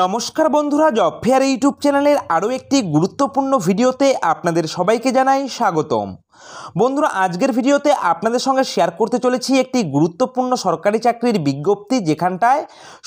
নমস্কার বন্ধুরা job fair YouTube চ্যানেলের আরও একটি গুরুত্বপূর্ণ ভিডিওতে আপনাদের সবাইকে জানাই স্বাগতম বন্ধুরা আজকের ভিডিওতে আপনাদের সঙ্গে শেয়ার করতে চলেছি একটি গুরুত্বপূর্ণ সরকারি চাকরির বিজ্ঞপ্তি যেখানটায়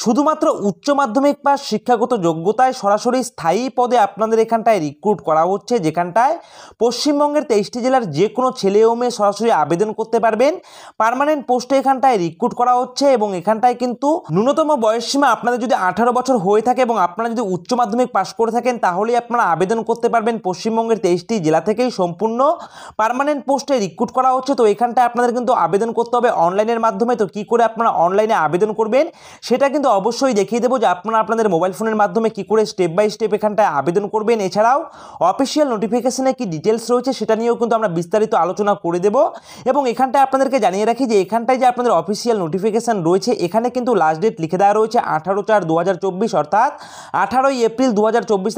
শুধুমাত্র উচ্চ মাধ্যমিক বা শিক্ষাগত যোগ্যতায় সরাসরি স্থায়ী পদে আপনাদের এখানটায় রিক্রুট করা হচ্ছে যেখানটায় পশ্চিমবঙ্গের তেইশটি জেলার যে কোনো ছেলে ও মেয়ে সরাসরি আবেদন করতে পারবেন পারমানেন্ট পোস্টে এখানটায় রিক্রুট করা হচ্ছে এবং এখানটায় কিন্তু ন্যূনতম বয়সসীমা আপনাদের যদি আঠারো বছর হয়ে থাকে এবং আপনারা যদি উচ্চ মাধ্যমিক পাশ করে থাকেন তাহলেই আপনারা আবেদন করতে পারবেন পশ্চিমবঙ্গের তেইশটি জেলা থেকেই সম্পূর্ণ পারমানেন্ট পারমানেন্ট পোস্টে রিক্রুট করা হচ্ছে তো এখানটায় আপনাদের কিন্তু আবেদন করতে হবে অনলাইনের মাধ্যমে তো কি করে আপনারা অনলাইনে আবেদন করবেন সেটা কিন্তু অবশ্যই দেখিয়ে দেবো যে আপনারা আপনাদের মোবাইল ফোনের মাধ্যমে কি করে স্টেপ বাই স্টেপ এখানটায় আবেদন করবেন এছাড়াও অফিসিয়াল নোটিফিকেশানে কি ডিটেলস রয়েছে সেটা নিয়েও কিন্তু আমরা বিস্তারিত আলোচনা করে দেব এবং এখানটায় আপনাদেরকে জানিয়ে রাখি যে এখানটায় যে আপনাদের অফিসিয়াল নোটিফিকেশান রয়েছে এখানে কিন্তু লাস্ট ডেট লিখে দেওয়া রয়েছে আঠারো চার দু অর্থাৎ আঠারোই এপ্রিল দু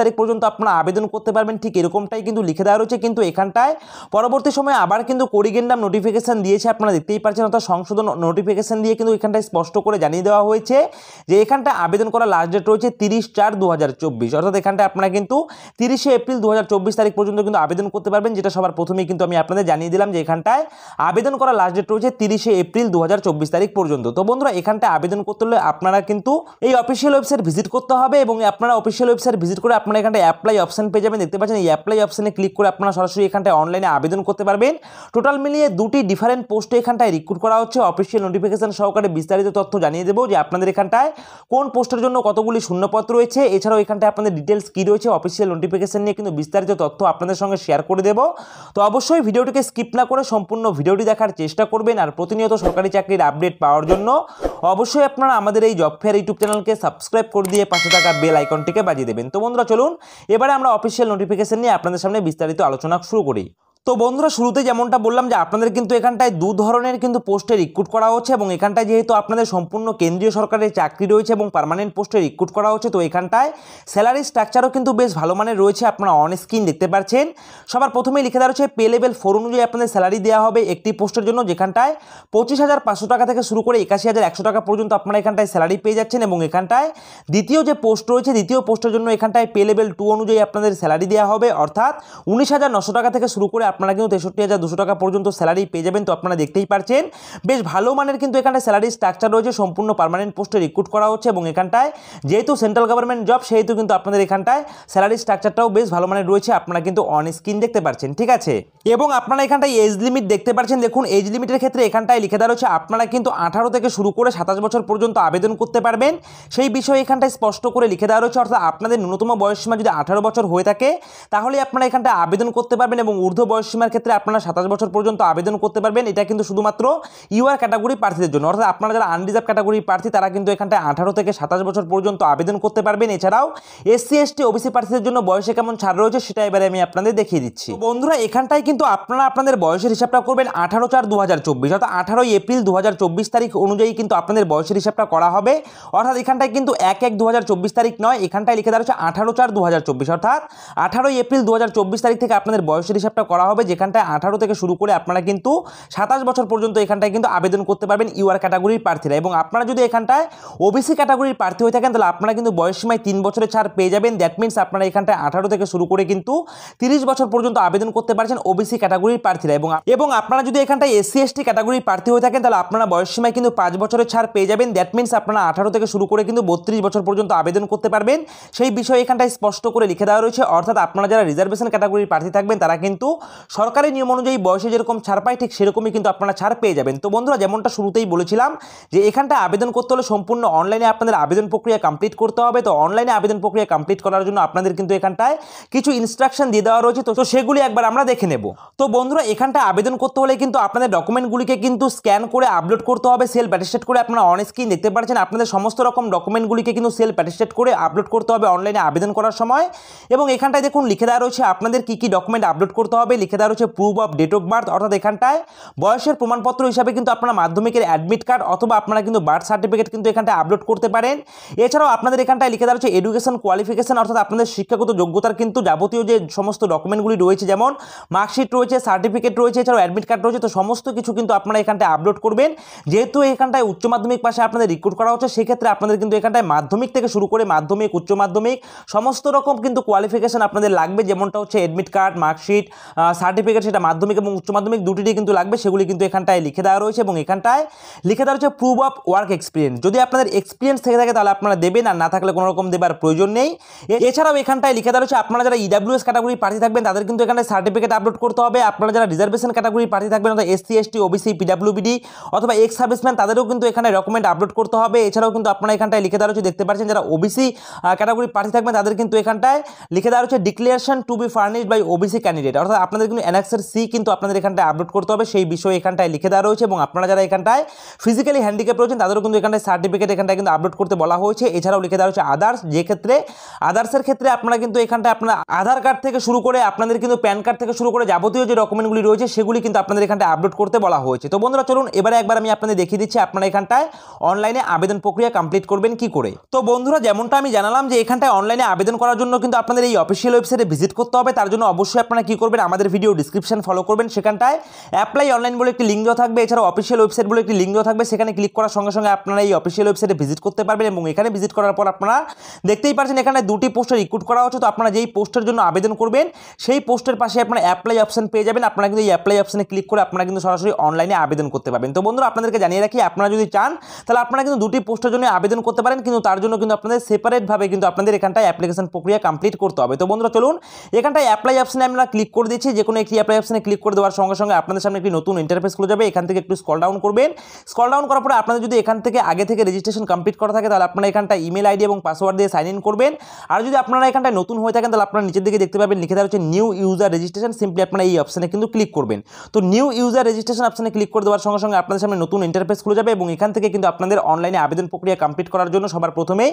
তারিখ পর্যন্ত আপনারা আবেদন করতে পারবেন ঠিক এরকমটাই কিন্তু লিখে দেওয়া রয়েছে কিন্তু এখানটায় পরবর্তী পরবর্তী সময়ে আবার কিন্তু নাম নোটিফিকেশান দিয়েছে আপনারা দেখতেই পাচ্ছেন অর্থাৎ সংশোধন নোটিফিকেশান দিয়ে কিন্তু এখানটায় স্পষ্ট করে জানিয়ে দেওয়া হয়েছে যে এখানটা আবেদন করা লাস্ট ডেট রয়েছে তিরিশ চার দু অর্থাৎ এখানটায় আপনারা কিন্তু তিরিশে এপ্রিল দু তারিখ পর্যন্ত কিন্তু আবেদন করতে পারবেন যেটা সবার প্রথমেই কিন্তু আমি আপনাদের জানিয়ে দিলাম যে এখানটায় আবেদন করা লাস্ট ডেট রয়েছে তিরিশে এপ্রিল দু তারিখ পর্যন্ত তো বন্ধুরা এখানটায় আবেদন করতে হলে আপনারা কিন্তু এই অফিসিয়াল ওয়েবসাইট ভিজিট করতে হবে এবং আপনারা অফিসিয়াল ওয়েবসাইট ভিজিট করে আপনারা এখানটা অ্যাপ্লাই অপশান পেয়ে যাবেন দেখতে পাচ্ছেন এই অ্যাপ্লাই অপশানে ক্লিক করে আপনারা সরাসরি এখানটায় অনলাইনে আবেদন করতে পারবেন টোটাল মিলিয়ে দুটি ডিফারেন্ট পোস্টে এখানটায় রিক্রুট করা হচ্ছে অফিসিয়াল নোটিফিকেশন সহকারে বিস্তারিত তথ্য জানিয়ে দেবো যে আপনাদের এখানটায় কোন পোস্টের জন্য কতগুলি শূন্যপত্র রয়েছে এছাড়াও এখানটায় আপনাদের ডিটেলস কী রয়েছে অফিসিয়াল নোটিফিকেশন নিয়ে কিন্তু বিস্তারিত তথ্য আপনাদের সঙ্গে শেয়ার করে দেব তো অবশ্যই ভিডিওটিকে স্কিপ না করে সম্পূর্ণ ভিডিওটি দেখার চেষ্টা করবেন আর প্রতিনিয়ত সরকারি চাকরির আপডেট পাওয়ার জন্য অবশ্যই আপনারা আমাদের এই জব ফেয়ার ইউটিউব চ্যানেলকে সাবস্ক্রাইব করে দিয়ে পাশে থাকা বেল আইকনটিকে বাজিয়ে দেবেন তো বন্ধুরা চলুন এবারে আমরা অফিসিয়াল নোটিফিকেশন নিয়ে আপনাদের সামনে বিস্তারিত আলোচনা শুরু করি তো বন্ধুরা শুরুতে যেমনটা বললাম যে আপনাদের কিন্তু এখানটায় দু ধরনের কিন্তু পোস্টে রিক্রুট করা হচ্ছে এবং এখানটায় যেহেতু আপনাদের সম্পূর্ণ কেন্দ্রীয় সরকারের চাকরি রয়েছে এবং পারমানেন্ট পোস্টে রিক্রুট করা হচ্ছে তো এখানটায় স্যালারি স্ট্রাকচারও কিন্তু বেশ ভালো মানের রয়েছে আপনারা অন স্ক্রিন দেখতে পাচ্ছেন সবার প্রথমেই লিখে দেওয়া রয়েছে পে লেভেল ফোর অনুযায়ী আপনাদের স্যালারি দেওয়া হবে একটি পোস্টের জন্য যেখানটায় পঁচিশ হাজার পাঁচশো টাকা থেকে শুরু করে একাশি হাজার একশো টাকা পর্যন্ত আপনারা এখানটায় স্যালারি পেয়ে যাচ্ছেন এবং এখানটায় দ্বিতীয় যে পোস্ট রয়েছে দ্বিতীয় পোস্টের জন্য এখানটায় পে লেভেল টু অনুযায়ী আপনাদের স্যালারি দেওয়া হবে অর্থাৎ উনিশ হাজার নশো টাকা থেকে শুরু করে আপনারা কিন্তু তেষট্টি হাজার দুশো টাকা পর্যন্ত স্যালারি পেয়ে যাবেন তো আপনারা দেখতেই পারছেন বেশ ভালো মানের কিন্তু এখানে স্যালারি স্ট্রাকচার রয়েছে সম্পূর্ণ পারমানেন্ট পোস্টে রিক্রুট করা হচ্ছে এবং এখানটায় যেহেতু সেন্ট্রাল গভর্নমেন্ট জব সেহেতু কিন্তু আপনাদের এখানটায় স্যালারি স্ট্রাকচারটাও বেশ ভালো মানের রয়েছে আপনারা কিন্তু অন স্ক্রিন দেখতে পাচ্ছেন ঠিক আছে এবং আপনারা এখানটায় এজ লিমিট দেখতে পাচ্ছেন দেখুন এজ লিমিটের ক্ষেত্রে এখানটায় লিখে দেওয়া রয়েছে আপনারা কিন্তু আঠারো থেকে শুরু করে সাতাশ বছর পর্যন্ত আবেদন করতে পারবেন সেই বিষয়ে এখানটায় স্পষ্ট করে লিখে দেওয়া রয়েছে অর্থাৎ আপনাদের ন্যূনতম বয়সীমা যদি আঠারো বছর হয়ে থাকে তাহলে আপনারা এখানটায় আবেদন করতে পারবেন এবং ঊর্ধ্ব বয়স বয়সসীমার ক্ষেত্রে আপনারা সাতাশ বছর পর্যন্ত আবেদন করতে পারবেন এটা কিন্তু শুধুমাত্র ইউআর ক্যাটাগরি প্রার্থীদের জন্য অর্থাৎ আপনারা যারা আনরিজার্ভ ক্যাটাগরি প্রার্থী তারা কিন্তু এখানটায় আঠারো থেকে সাতাশ বছর পর্যন্ত আবেদন করতে পারবেন এছাড়াও এসসি এসটি ওবিসি প্রার্থীদের জন্য বয়সে কেমন ছাড় রয়েছে সেটা এবারে আমি আপনাদের দেখিয়ে দিচ্ছি বন্ধুরা এখানটায় কিন্তু আপনারা আপনাদের বয়সের হিসাবটা করবেন আঠারো চার দু হাজার চব্বিশ অর্থাৎ আঠারোই এপ্রিল দু হাজার চব্বিশ তারিখ অনুযায়ী কিন্তু আপনাদের বয়সের হিসাবটা করা হবে অর্থাৎ এখানটায় কিন্তু এক এক দু হাজার চব্বিশ তারিখ নয় এখানটায় লিখে দাঁড়াচ্ছে আঠারো চার দু হাজার চব্বিশ অর্থাৎ আঠারোই এপ্রিল দু হাজার চব্বিশ তারিখ থেকে আপনাদের বয়সের হিসাবটা করা হবে হবে যেখানটায় আঠারো থেকে শুরু করে আপনারা কিন্তু সাতাশ বছর পর্যন্ত এখানটায় কিন্তু আবেদন করতে পারবেন ইউআর ক্যাটাগরির প্রার্থীরা এবং আপনারা যদি এখানটায় ওবিসি ক্যাটাগরির প্রার্থী হয়ে থাকেন তাহলে আপনারা কিন্তু বয়সীমায় তিন বছরের ছাড় পেয়ে যাবেন দ্যাট মিনস আপনারা এখানটায় আঠারো থেকে শুরু করে কিন্তু তিরিশ বছর পর্যন্ত আবেদন করতে পারছেন ওবিসি ক্যাটাগরির প্রার্থীরা এবং এবং আপনারা যদি এখানটায় এসসি এসটি ক্যাটাগরির প্রার্থী হয়ে থাকেন তাহলে আপনারা বয়সীমায় কিন্তু পাঁচ বছরের ছাড় পেয়ে যাবেন দ্যাট মিনস আপনারা আঠারো থেকে শুরু করে কিন্তু বত্রিশ বছর পর্যন্ত আবেদন করতে পারবেন সেই বিষয়ে এখানটায় স্পষ্ট করে লিখে দেওয়া রয়েছে অর্থাৎ আপনারা যারা রিজার্ভেশন ক্যাটাগরির প্রার্থী থাকবেন তারা কিন্তু সরকারি নিয়ম অনুযায়ী বয়সে যেরকম ছাড় পায় ঠিক সেরকমই কিন্তু আপনারা ছাড় পেয়ে যাবেন তো বন্ধুরা যেমনটা শুরুতেই বলেছিলাম যে এখানটা আবেদন করতে হলে সম্পূর্ণ অনলাইনে আপনাদের আবেদন প্রক্রিয়া কমপ্লিট করতে হবে তো অনলাইনে আবেদন প্রক্রিয়া কমপ্লিট করার জন্য আপনাদের কিন্তু এখানটায় কিছু ইনস্ট্রাকশন দিয়ে দেওয়া রয়েছে তো সেগুলি একবার আমরা দেখে নেব তো বন্ধুরা এখানটা আবেদন করতে হলে কিন্তু আপনাদের ডকুমেন্টগুলিকে কিন্তু স্ক্যান করে আপলোড করতে হবে সেল প্যাটিস্টেট করে আপনারা অন স্ক্রিন দেখতে পাচ্ছেন আপনাদের সমস্ত রকম ডকুমেন্টগুলিকে কিন্তু সেল প্যাটিস্টেট করে আপলোড করতে হবে অনলাইনে আবেদন করার সময় এবং এখানটায় দেখুন লিখে দেওয়া রয়েছে আপনাদের কি কি ডকুমেন্ট আপলোড করতে হবে লিখে দেওয়া রয়েছে proof of date of birth অর্থাৎ এখানটায় বয়সের প্রমাণপত্র হিসাবে কিন্তু আপনারা মাধ্যমিকের অ্যাডমিট কার্ড অথবা আপনারা কিন্তু বার্থ সার্টিফিকেট কিন্তু এখানটায় আপলোড করতে পারেন এছাড়াও আপনাদের এখানটায় লিখে দেওয়া রয়েছে এডুকেশন কোয়ালিফিকেশন অর্থাৎ আপনাদের শিক্ষাগত যোগ্যতার কিন্তু যাবতীয় যে সমস্ত ডকুমেন্টগুলি রয়েছে যেমন মার্কশিট রয়েছে সার্টিফিকেট রয়েছে এছাড়াও অ্যাডমিট কার্ড রয়েছে তো সমস্ত কিছু কিন্তু আপনারা এখানটায় আপলোড করবেন যেহেতু এখানটায় উচ্চ মাধ্যমিক পাশে আপনাদের রিক্রুট করা হচ্ছে সেক্ষেত্রে আপনাদের কিন্তু এখানটায় মাধ্যমিক থেকে শুরু করে মাধ্যমিক উচ্চ মাধ্যমিক সমস্ত রকম কিন্তু কোয়ালিফিকেশন আপনাদের লাগবে যেমনটা হচ্ছে অ্যাডমিট কার্ড মার্কশিট সার্টিফিকেট সেটা মাধ্যমিক এবং উচ্চ মাধ্যমিক দুটিরই কিন্তু লাগবে সেগুলি কিন্তু এখানটায় লিখে দেওয়া রয়েছে এবং এখানটায় লিখে দেওয়া রয়েছে প্রুভ অফ ওয়ার্ক এক্সপিরিয়েন্স যদি আপনাদের এক্সপিরিয়েন্স থেকে থাকে তাহলে আপনারা দেবেন আর না থাকলে কোনো রকম দেবার প্রয়োজন নেই এছাড়াও এখানটায় লিখে দেওয়া রয়েছে আপনারা যারা ইডাব্লিউএস ক্যাটাগরি পার্টি থাকবেন তাদের কিন্তু এখানে সার্টিফিকেট আপলোড করতে হবে আপনারা যারা রিজার্ভেশন ক্যাটাগরি পার্টি থাকবেন অর্থাৎ এসসি এসটি ওবিসি পিডাব্লিউবিডি অথবা এক্স সার্ভিসম্যান তাদেরও কিন্তু এখানে ডকুমেন্ট আপলোড করতে হবে এছাড়াও কিন্তু আপনারা এখানটায় লিখে দেওয়া রয়েছে দেখতে পাচ্ছেন যারা ওবিসি ক্যাটাগরি পার্টি থাকবেন তাদের কিন্তু এখানটায় লিখে দেওয়া রয়েছে declaration to be furnish by OBC candidate অর্থাৎ আপনাদের আপনাদের কিন্তু অ্যানাক্সের সি কিন্তু আপনাদের এখানটায় আপলোড করতে হবে সেই বিষয়ে এখানটায় লিখে দেওয়া রয়েছে এবং আপনারা যারা এখানটায় ফিজিক্যালি হ্যান্ডিক্যাপ রয়েছেন তাদেরও কিন্তু এখানটায় সার্টিফিকেট এখানটায় কিন্তু আপলোড করতে বলা হয়েছে এছাড়াও লিখে দেওয়া হয়েছে আদার্স যে ক্ষেত্রে আদার্সের ক্ষেত্রে আপনারা কিন্তু এখানটায় আপনার আধার কার্ড থেকে শুরু করে আপনাদের কিন্তু প্যান কার্ড থেকে শুরু করে যাবতীয় যে ডকুমেন্টগুলি রয়েছে সেগুলি কিন্তু আপনাদের এখানটায় আপলোড করতে বলা হয়েছে তো বন্ধুরা চলুন এবারে একবার আমি আপনাদের দেখিয়ে দিচ্ছি আপনারা এখানটায় অনলাইনে আবেদন প্রক্রিয়া কমপ্লিট করবেন কি করে তো বন্ধুরা যেমনটা আমি জানালাম যে এখানটায় অনলাইনে আবেদন করার জন্য কিন্তু আপনাদের এই অফিসিয়াল ওয়েবসাইটে ভিজিট করতে হবে তার জন্য অবশ্যই আপনারা কি করবেন আমাদের ভিডিও ডিসক্রিপশান ফলো করবেন সেখানটায় অ্যাপ্লাই অনলাইন বলে একটি লিঙ্ক দেওয়া থাকবে এছাড়াও অফিসিয়াল ওয়েবসাইট বলে একটি লিঙ্ক দেওয়া থাকবে সেখানে ক্লিক করার সঙ্গে সঙ্গে আপনারা এই অফিসিয়াল ওয়েবসাইটে ভিজিট করতে পারবেন এবং এখানে ভিজিট করার পর আপনারা দেখতেই পারছেন এখানে দুটি পোস্টের রিক্রুট করা হচ্ছে তো আপনারা যেই পোস্টের জন্য আবেদন করবেন সেই পোস্টের পাশে আপনারা অ্যাপ্লাই অপশন পেয়ে যাবেন আপনারা কিন্তু এই অ্যাপ্লাই অপশানে ক্লিক করে আপনারা কিন্তু সরাসরি অনলাইনে আবেদন করতে পারবেন তো বন্ধুরা আপনাদেরকে জানিয়ে রাখি আপনারা যদি চান তাহলে আপনারা কিন্তু দুটি পোস্টের জন্য আবেদন করতে পারেন কিন্তু তার জন্য কিন্তু আপনাদের সেপারেটভাবে কিন্তু আপনাদের এখানটায় অ্যাপ্লিকেশন প্রক্রিয়া কমপ্লিট করতে হবে তো বন্ধুরা চলুন এখানটায় অ্যাপ্লাই অপশানে আমরা ক্লিক করে দিচ্ছি যে কোনো একটি অ্যাপ্লাই অপশানে ক্লিক করে দেওয়ার সঙ্গে সঙ্গে আপনাদের সামনে একটি নতুন ইন্টারফেস খুলে যাবে এখান থেকে একটু স্কল ডাউন করবেন স্কল ডাউন করার পরে আপনাদের যদি এখান থেকে আগে থেকে রেজিস্ট্রেশন কমপ্লিট করা থাকে তাহলে আপনারা এখানটা ইমেল আইডি এবং পাসওয়ার্ড দিয়ে সাইন ইন করবেন আর যদি আপনারা এখানটা নতুন হয়ে থাকেন তাহলে আপনারা নিচের দিকে দেখতে পাবেন লিখে দেওয়া হচ্ছে নিউ ইউজার রেজিস্ট্রেশন সিম্পলি আপনারা এই অপশানে কিন্তু ক্লিক করবেন তো নিউ ইউজার রেজিস্ট্রেশন অপশানে ক্লিক করে দেওয়ার সঙ্গে সঙ্গে আপনাদের সামনে নতুন ইন্টারফেস খুলে যাবে এবং এখান থেকে কিন্তু আপনাদের অনলাইনে আবেদন প্রক্রিয়া কমপ্লিট করার জন্য সবার প্রথমে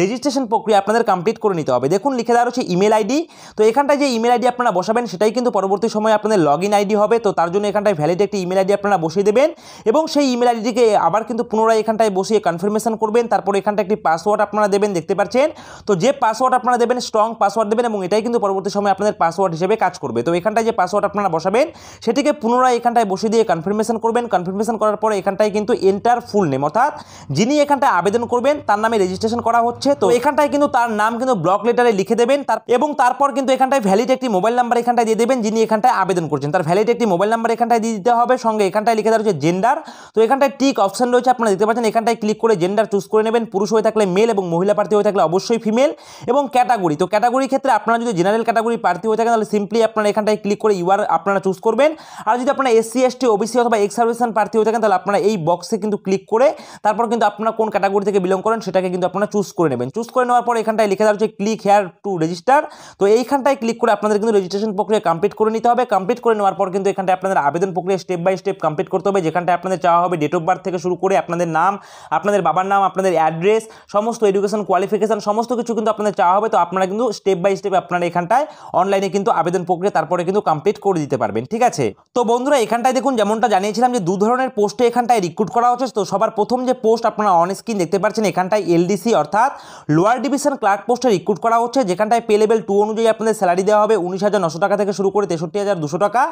রেজিস্ট্রেশন প্রক্রিয়া আপনাদের কমপ্লিট করে নিতে হবে দেখুন লিখে দেওয়া হচ্ছে ইমেল আইডি তো এখানটা যে ইমেল আইডি আপনারা বসাবেন সেটাই কিন্তু পরবর্তী পরবর্তী সময় আপনাদের লগ ইন আইডি হবে তো তার জন্য এখানটায় ভ্যালিড একটি ইমেল আইডি আপনারা বসিয়ে দেবেন এবং সেই ইমেল আইডিটিকে আবার কিন্তু পুনরায় এখানটায় বসিয়ে কনফার্মেশন করবেন তারপর এখানটা একটি পাসওয়ার্ড আপনারা দেবেন দেখতে পাচ্ছেন তো যে পাসওয়ার্ড আপনারা দেবেন স্ট্রং পাসওয়ার্ড দেবেন এবং এটাই কিন্তু পরবর্তী সময় আপনাদের পাসওয়ার্ড হিসেবে কাজ করবে তো এখানটায় যে পাসওয়ার্ড আপনারা বসাবেন সেটিকে পুনরায় এখানটায় বসিয়ে দিয়ে কনফার্মেশন করবেন কনফার্মেশন করার পর এখানটায় কিন্তু এন্টার ফুল নেম অর্থাৎ যিনি এখানটায় আবেদন করবেন তার নামে রেজিস্ট্রেশন করা হচ্ছে তো এখানটায় কিন্তু তার নাম কিন্তু ব্লক লেটারে লিখে দেবেন তার এবং তারপর কিন্তু এখানটায় ভ্যালিড একটি মোবাইল নাম্বার এখানটায় দিয়ে দেবেন যিনি এখানটায় আবেদন করছেন তার ভ্যালিড একটি মোবাইল নাম্বার এখানটায় দিয়ে দিতে হবে সঙ্গে এখানটায় লিখে দেওয়া রয়েছে জেন্ডার তো এখানটায় টিক অপশন রয়েছে আপনারা দেখতে পাচ্ছেন এখানটায় ক্লিক করে জেন্ডার চুজ করে নেবেন পুরুষ হয়ে থাকলে মেল এবং মহিলা প্রার্থী হয়ে থাকলে অবশ্যই ফিমেল এবং ক্যাটাগরি তো ক্যাটাগরির ক্ষেত্রে আপনারা যদি জেনারেল ক্যাটাগরি প্রার্থী হয়ে থাকেন তাহলে সিম্পলি আপনারা এখানটায় ক্লিক করে ইউআর আপনারা চুজ করবেন আর যদি আপনারা এসসি এসটি ওবিসি অথবা এক্স প্রার্থী হয়ে থাকেন তাহলে আপনারা এই বক্সে কিন্তু ক্লিক করে তারপর কিন্তু আপনারা কোন ক্যাটাগরি থেকে বিলং করেন সেটাকে কিন্তু আপনারা চুজ করে নেবেন চুজ করে নেওয়ার পর এখানটায় লিখে দেওয়া হচ্ছে ক্লিক হেয়ার টু রেজিস্টার তো এইখানটায় ক্লিক করে আপনাদের কিন্তু রেজিস্ট্রেশন প্রক্রিয়া কমপ্লিট করে নিতে হবে কমপ্লিট করে নেওয়ার পর কিন্তু এখানটা আপনাদের আবেদন প্রক্রিয়া স্টেপ বাই স্টেপ কমপ্লিট করতে হবে যেখানটা আপনাদের চাওয়া হবে ডেট অফ বার্থ থেকে শুরু করে আপনাদের নাম আপনাদের বাবার নাম আপনাদের অ্যাড্রেস সমস্ত এডুকেশন কোয়ালিফিকেশান সমস্ত কিছু কিন্তু আপনাদের চাওয়া হবে তো আপনারা কিন্তু স্টেপ বাই স্টেপ আপনারা এখানটায় অনলাইনে কিন্তু আবেদন প্রক্রিয়া তারপরে কিন্তু কমপ্লিট করে দিতে পারবেন ঠিক আছে তো বন্ধুরা এখানটায় দেখুন যেমনটা জানিয়েছিলাম যে দু ধরনের পোস্টে এখানটায় রিক্রুট করা হচ্ছে তো সবার প্রথম যে পোস্ট আপনারা অন স্ক্রিন দেখতে পাচ্ছেন এখানটায় এলডিসি অর্থাৎ লোয়ার ডিভিশন ক্লার্ক পোস্টে রিক্রুট করা হচ্ছে যেখানটায় পে লেভেল টু অনুযায়ী আপনাদের স্যালারি দেওয়া হবে উনিশ হাজার নশো টাকা থেকে শুরু করে তেষট্টি হাজার দুশো টাকা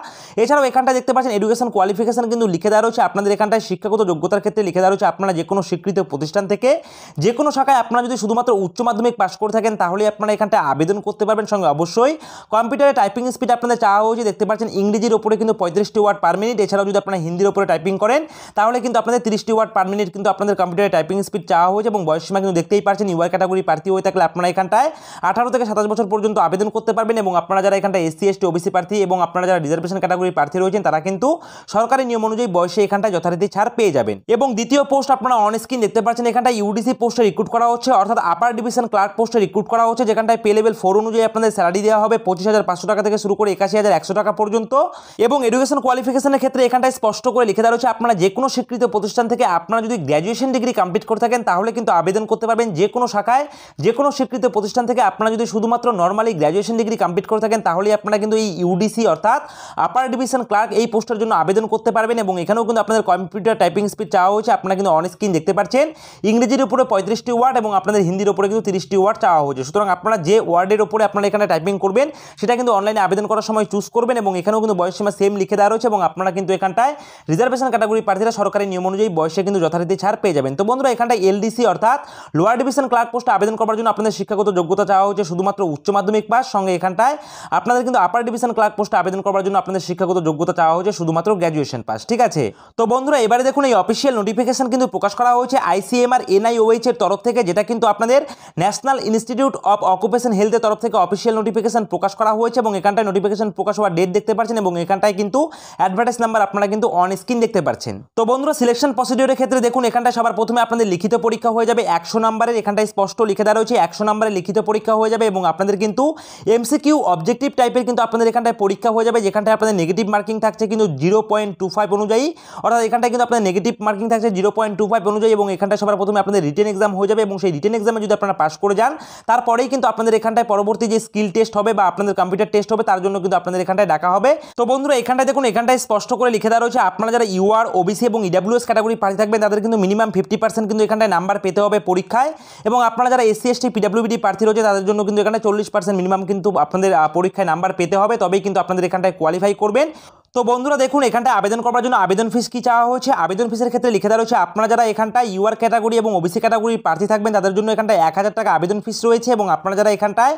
এছাড়াও এখানটায় দেখতে পাচ্ছেন এডুকেশন কোয়ালিফিকেশান কিন্তু লিখে দেওয়া রয়েছে আপনাদের এখানটায় শিক্ষাগত যোগ্যতার ক্ষেত্রে লিখে দেওয়া রয়েছে আপনারা যে কোনো স্বীকৃত প্রতিষ্ঠান থেকে যে কোনো শাখায় আপনারা যদি শুধুমাত্র উচ্চ মাধ্যমিক পাস করে থাকেন তাহলে আপনারা এখানটায় আবেদন করতে পারবেন সঙ্গে অবশ্যই কম্পিউটারে টাইপিং স্পিড আপনাদের চাওয়া হয়েছে দেখতে পাচ্ছেন ইংরেজির ওপরে কিন্তু পঁয়ত্রিশটি ওয়ার্ড পার মিনিট এছাড়াও যদি আপনারা হিন্দির ওপরে টাইপিং করেন তাহলে কিন্তু আপনাদের তিরিশটি ওয়ার্ড পার মিনিট কিন্তু আপনাদের কম্পিউটারে টাইপিং স্পিড চাওয়া হয়েছে এবং বয়সসীমা কিন্তু দেখতেই পাচ্ছেন ইউআর ক্যাটাগরি প্রার্থী হয়ে থাকলে আপনারা এখানটায় আঠারো থেকে সাতাশ বছর পর্যন্ত আবেদন করতে পারবেন এবং আপনারা যারা এখানটায় এসসি এসটি ওবিসি প্রার্থী প্রার্থী এবং আপনারা যারা রিজার্ভেশন ক্যাটাগরির প্রার্থী রয়েছেন তারা কিন্তু সরকারি নিয়ম অনুযায়ী বয়সে এখানটায় যথারীতি ছাড় পেয়ে যাবেন এবং দ্বিতীয় পোস্ট আপনারা অন স্ক্রিন দেখতে পাচ্ছেন এখানটায় ইউডিসি পোস্টে রিক্রুট করা হচ্ছে অর্থাৎ আপার ডিভিশন ক্লার্ক পোস্টে রিক্রুট করা হচ্ছে যেখানটায় পে লেভেল ফোর অনুযায়ী আপনাদের স্যালারি দেওয়া হবে পঁচিশ হাজার পাঁচশো টাকা থেকে শুরু করে একাশি হাজার একশো টাকা পর্যন্ত এবং এডুকেশন কোয়ালিফিকেশনের ক্ষেত্রে এখানটায় স্পষ্ট করে লিখে দেওয়া হচ্ছে আপনারা যে কোনো স্বীকৃত প্রতিষ্ঠান থেকে আপনারা যদি গ্র্যাজুয়েশন ডিগ্রি কমপ্লিট করে থাকেন তাহলে কিন্তু আবেদন করতে পারবেন যে কোনো শাখায় যে কোনো স্বীকৃত প্রতিষ্ঠান থেকে আপনারা যদি শুধুমাত্র নর্মালি গ্র্যাজুয়েশন ডিগ্রি কমপ্লিট করে থাকেন তাহলে আপনারা কিন্তু এই ইউডি ডিভিসি অর্থাৎ আপার ডিভিশন ক্লার্ক এই পোস্টের জন্য আবেদন করতে পারবেন এবং এখানেও কিন্তু আপনাদের কম্পিউটার টাইপিং স্পিড চাওয়া হয়েছে আপনারা কিন্তু অন স্ক্রিন দেখতে পাচ্ছেন ইংরেজির উপরে পঁয়ত্রিশটি ওয়ার্ড এবং আপনাদের হিন্দির উপরে কিন্তু তিরিশটি ওয়ার্ড চাওয়া হয়েছে সুতরাং আপনারা যে ওয়ার্ডের উপরে আপনারা এখানে টাইপিং করবেন সেটা কিন্তু অনলাইনে আবেদন করার সময় চুজ করবেন এবং এখানেও কিন্তু সীমা সেম লিখে দেওয়া রয়েছে এবং আপনারা কিন্তু এখানটায় রিজার্ভেশন ক্যাটাগরি প্রার্থীরা সরকারি নিয়ম অনুযায়ী বয়সে কিন্তু যথারীতি ছাড় পেয়ে যাবেন তো বন্ধুরা এখানটায় এলডিসি অর্থাৎ লোয়ার ডিভিশন ক্লার্ক পোস্টে আবেদন করার জন্য আপনাদের শিক্ষাগত যোগ্যতা চাওয়া হয়েছে শুধুমাত্র উচ্চ মাধ্যমিক পাস সঙ্গে এখানটায় আপনাদের কিন্তু আপার ডিভিশন ক্লার্ক পোস্টে আবেদন করার জন্য আপনাদের শিক্ষাগত যোগ্যতা চাওয়া হয়েছে শুধুমাত্র গ্র্যাজুয়েশন পাস ঠিক আছে তো বন্ধুরা এবারে দেখুন এই অফিসিয়াল নোটিফিকেশন কিন্তু প্রকাশ করা হয়েছে আইসিএমআর এনআইওএইচ এর তরফ থেকে যেটা কিন্তু আপনাদের ন্যাশনাল ইনস্টিটিউট অফ অকুপেশন হেলথের তরফ থেকে অফিসিয়াল নোটিফিকেশন প্রকাশ করা হয়েছে এবং এখানটায় নোটিফিকেশন প্রকাশ হওয়ার ডেট দেখতে পাচ্ছেন এবং এখানটায় কিন্তু অ্যাডভার্টাইজ নাম্বার আপনারা কিন্তু অন স্ক্রিন দেখতে পাচ্ছেন তো বন্ধুরা সিলেকশন প্রসিডিওরের ক্ষেত্রে দেখুন এখানটায় সবার প্রথমে আপনাদের লিখিত পরীক্ষা হয়ে যাবে একশো নম্বরের এখানটায় স্পষ্ট লিখে দেওয়া রয়েছে একশো নম্বরের লিখিত পরীক্ষা হয়ে যাবে এবং আপনাদের কিন্তু এমসিকিউ অবজেক্টিভ টাইপের কিন্তু আপনাদের এখানটায় পরীক্ষা হয়ে যাবে যেখানটায় আপনাদের নেগেটিভ মার্কিং থাকছে কিন্তু জিরো পয়েন্ট টু ফাইভ অনুযায়ী অর্থাৎ এখানটায় কিন্তু আপনাদের নেগেটিভ মার্কিং থাকছে জিরো পয়েন্ট টু ফাইভ অনুযায়ী এবং এখানটায় সবার প্রথমে আপনাদের রিটেন এক্সাম হয়ে যাবে এবং সেই রিটেন এক্সামে যদি আপনারা পাস করে যান তারপরেই কিন্তু আপনাদের এখানটায় পরবর্তী যে স্কিল টেস্ট হবে বা আপনাদের কম্পিউটার টেস্ট হবে তার জন্য কিন্তু আপনাদের এখানটায় ডাকা হবে তো বন্ধুরা এখানটায় দেখুন এখানটায় স্পষ্ট করে লিখে দেওয়া রয়েছে আপনারা যারা ইউআর ওবিসি এবং ইডাব্লিউএস ক্যাটাগরি পাশে থাকবেন তাদের কিন্তু মিনিমাম ফিফটি পার্সেন্ট কিন্তু এখানটায় নাম্বার পেতে হবে পরীক্ষায় এবং আপনারা যারা এসসি এসটি পিডাব্লিউবিডি প্রার্থী রয়েছে তাদের জন্য কিন্তু এখানে চল্লিশ পার্সেন্ট মিনিমাম কিন্তু আপনাদের পরীক্ষায় নাম্বার পেতে হবে তবেই কিন্তু আপনাদের এখানটায় কোয়ালিফাই করবেন তো বন্ধুরা দেখুন এখানটা আবেদন করার জন্য আবেদন ফিস কি চাওয়া হয়েছে আবেদন ফিসের ক্ষেত্রে লিখে দেওয়া রয়েছে আপনারা যারা এখানটা ইউআর ক্যাটাগরি এবং ওবিসি ক্যাটাগরির প্রার্থী থাকবেন তাদের জন্য এখানটায় এক হাজার টাকা আবেদন ফিস রয়েছে এবং আপনারা যারা এখানটায়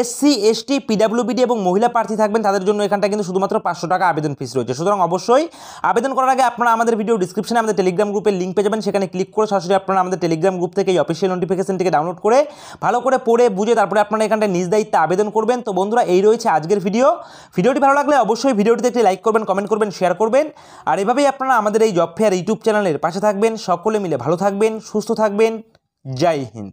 এসসি এসটি পিডাব্লিউবিডি এবং মহিলা প্রার্থী থাকবেন তাদের জন্য এখানটা কিন্তু শুধুমাত্র পাঁচশো টাকা আবেদন ফিস রয়েছে সুতরাং অবশ্যই আবেদন করার আগে আপনারা আমাদের ভিডিও ডিসক্রিপশনে আমাদের টেলিগ্রাম গ্রুপের লিঙ্ক পেয়ে যাবেন সেখানে ক্লিক করে সরাসরি আপনারা আমাদের টেলিগ্রাম গ্রুপ থেকে এই অফিসিয়াল নোটিফিকেশনটিকে ডাউনলোড করে ভালো করে পড়ে বুঝে তারপরে আপনারা এখানটায় নিজ দায়িত্বে আবেদন করবেন তো বন্ধুরা এই রয়েছে আজকের ভিডিও ভিডিওটি ভালো লাগলে অবশ্যই ভিডিওটিতে একটি লাইক করবেন কমেন্ট করবেন শেয়ার করবেন আর এভাবেই আপনারা আমাদের এই জব ফেয়ার ইউটিউব চ্যানেলের পাশে থাকবেন সকলে মিলে ভালো থাকবেন সুস্থ থাকবেন জয় হিন্দ